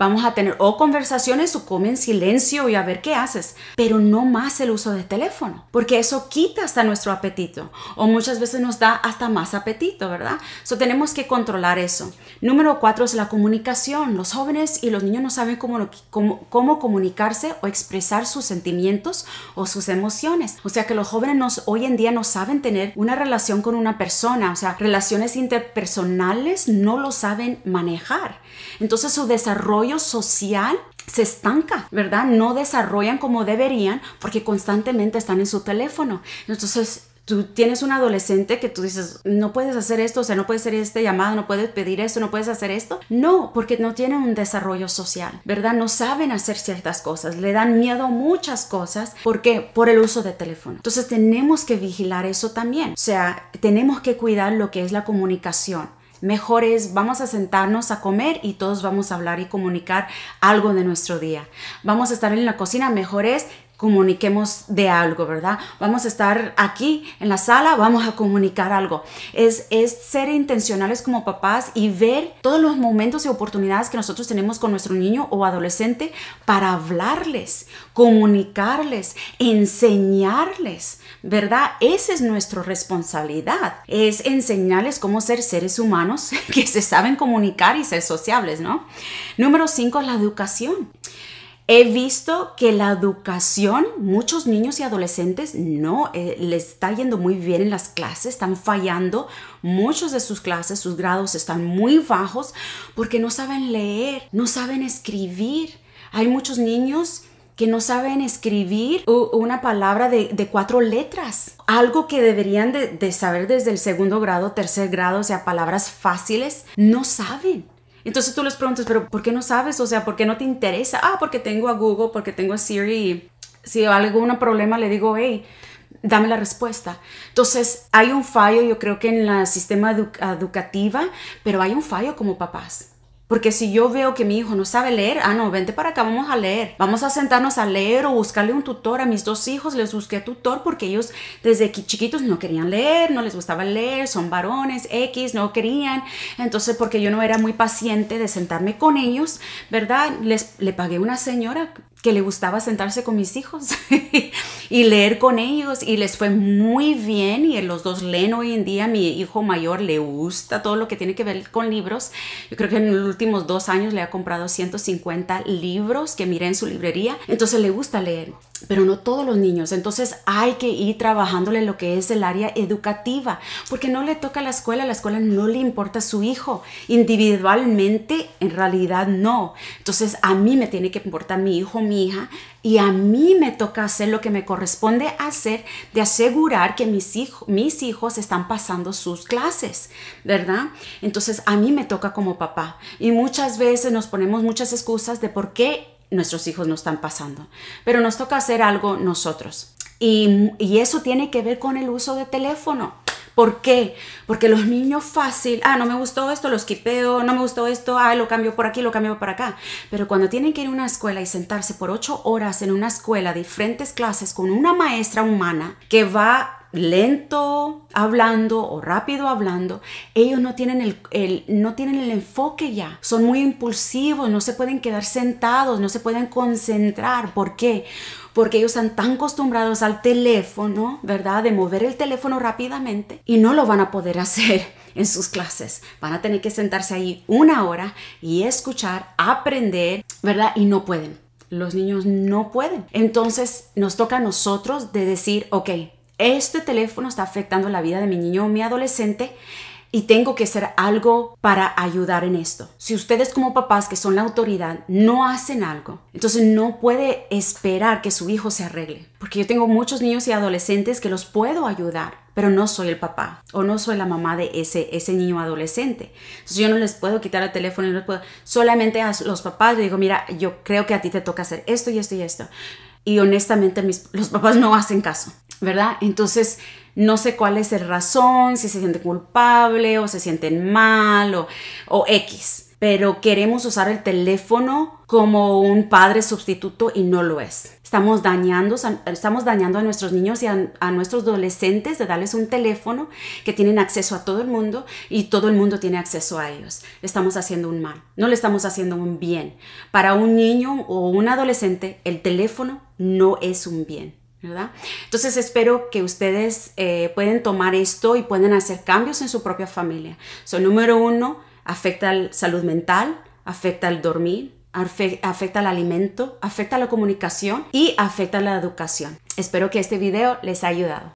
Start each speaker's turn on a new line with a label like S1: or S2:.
S1: Vamos a tener o conversaciones o comen en silencio y a ver qué haces, pero no más el uso de teléfono, porque eso quita hasta nuestro apetito o muchas veces nos da hasta más apetito, ¿verdad? eso tenemos que controlar eso. Número cuatro es la comunicación. Los jóvenes y los niños no saben cómo, cómo, comunicarse o expresar sus sentimientos o sus emociones. O sea que los jóvenes hoy en día no saben tener una relación con una persona, o sea, relaciones interpersonales no lo saben manejar. Entonces su desarrollo social se estanca, ¿verdad? No desarrollan como deberían porque constantemente están en su teléfono. Entonces, tú tienes un adolescente que tú dices, no puedes hacer esto, o sea, no puedes hacer este llamado, no puedes pedir esto, no puedes hacer esto. No, porque no tienen un desarrollo social, ¿verdad? No saben hacer ciertas cosas, le dan miedo muchas cosas. ¿Por qué? Por el uso de teléfono. Entonces tenemos que vigilar eso también. O sea, tenemos que cuidar lo que es la comunicación Mejores, vamos a sentarnos a comer y todos vamos a hablar y comunicar algo de nuestro día. Vamos a estar en la cocina, mejores comuniquemos de algo, ¿verdad? Vamos a estar aquí en la sala, vamos a comunicar algo. Es, es ser intencionales como papás y ver todos los momentos y oportunidades que nosotros tenemos con nuestro niño o adolescente para hablarles, comunicarles, enseñarles, ¿verdad? Esa es nuestra responsabilidad, es enseñarles cómo ser seres humanos que se saben comunicar y ser sociables, ¿no? Número cinco es la educación. He visto que la educación, muchos niños y adolescentes no eh, les está yendo muy bien en las clases, están fallando, muchos de sus clases, sus grados están muy bajos porque no saben leer, no saben escribir. Hay muchos niños que no saben escribir una palabra de, cuatro letras. Algo que deberían de, saber desde el segundo grado, tercer grado, o sea, palabras fáciles, no saben. Entonces tú les preguntas, pero ¿por qué no sabes? O sea, ¿por qué no te interesa? Ah, porque tengo a Google, porque tengo a Siri. Si hay algún problema le digo, hey, dame la respuesta. Entonces, hay un fallo, yo creo que en la sistema educativa, pero hay un fallo como papás. Porque si yo veo que mi hijo no sabe leer, ah, no, vente para acá, vamos a leer. Vamos a sentarnos a leer o buscarle un tutor. A mis dos hijos les busqué tutor porque ellos desde chiquitos no querían leer, no les gustaba leer, son varones, X, no querían. Entonces, porque yo no era muy paciente de sentarme con ellos, ¿verdad? Les, le pagué una señora que le gustaba sentarse con mis hijos y leer con ellos y les fue muy bien y los dos leen hoy en día. Mi hijo mayor le gusta todo lo que tiene que ver con libros. Yo creo que en los últimos dos años le ha comprado 150 libros que miré en su librería. Entonces le gusta leer pero no todos los niños. Entonces hay que ir trabajándole lo que es el área educativa, porque no le toca a la escuela, a la escuela no le importa a su hijo. Individualmente, en realidad no. Entonces a mí me tiene que importar mi hijo, mi hija, y a mí me toca hacer lo que me corresponde hacer de asegurar que mis, mis hijos están pasando sus clases, ¿verdad? Entonces a mí me toca como papá. Y muchas veces nos ponemos muchas excusas de por qué nuestros hijos no están pasando. Pero nos toca hacer algo nosotros. Y, eso tiene que ver con el uso de teléfono. ¿Por qué? Porque los niños fácil, ah, no me gustó esto, lo quipeo, no me gustó esto, ah, lo cambio por aquí, lo cambio por acá. Pero cuando tienen que ir a una escuela y sentarse por ocho horas en una escuela, diferentes clases, con una maestra humana que va lento hablando o rápido hablando, ellos no tienen el, no tienen el enfoque ya. Son muy impulsivos, no se pueden quedar sentados, no se pueden concentrar. ¿Por qué? Porque ellos están tan acostumbrados al teléfono, ¿verdad? De mover el teléfono rápidamente y no lo van a poder hacer en sus clases. Van a tener que sentarse ahí una hora y escuchar, aprender, ¿verdad? Y no pueden. Los niños no pueden. Entonces nos toca a nosotros de decir, ok, este teléfono está afectando la vida de mi niño o mi adolescente y tengo que hacer algo para ayudar en esto. Si ustedes como papás que son la autoridad no hacen algo, entonces no puede esperar que su hijo se arregle. Porque yo tengo muchos niños y adolescentes que los puedo ayudar, pero no soy el papá o no soy la mamá de ese, ese niño adolescente. Entonces yo no les puedo quitar el teléfono, no puedo, solamente a los papás les digo, mira, yo creo que a ti te toca hacer esto y esto y esto y honestamente mis, los papás no hacen caso, ¿verdad? Entonces no sé cuál es el razón, si se siente culpable o se sienten mal o, o X pero queremos usar el teléfono como un padre sustituto y no lo es. Estamos dañando, estamos dañando a nuestros niños y a, nuestros adolescentes de darles un teléfono que tienen acceso a todo el mundo y todo el mundo tiene acceso a ellos. estamos haciendo un mal, no le estamos haciendo un bien. Para un niño o un adolescente, el teléfono no es un bien. Entonces espero que ustedes eh, pueden tomar esto y pueden hacer cambios en su propia familia. So, número uno, afecta la salud mental, afecta el dormir, afecta el alimento, afecta la comunicación y afecta la educación. Espero que este video les haya ayudado.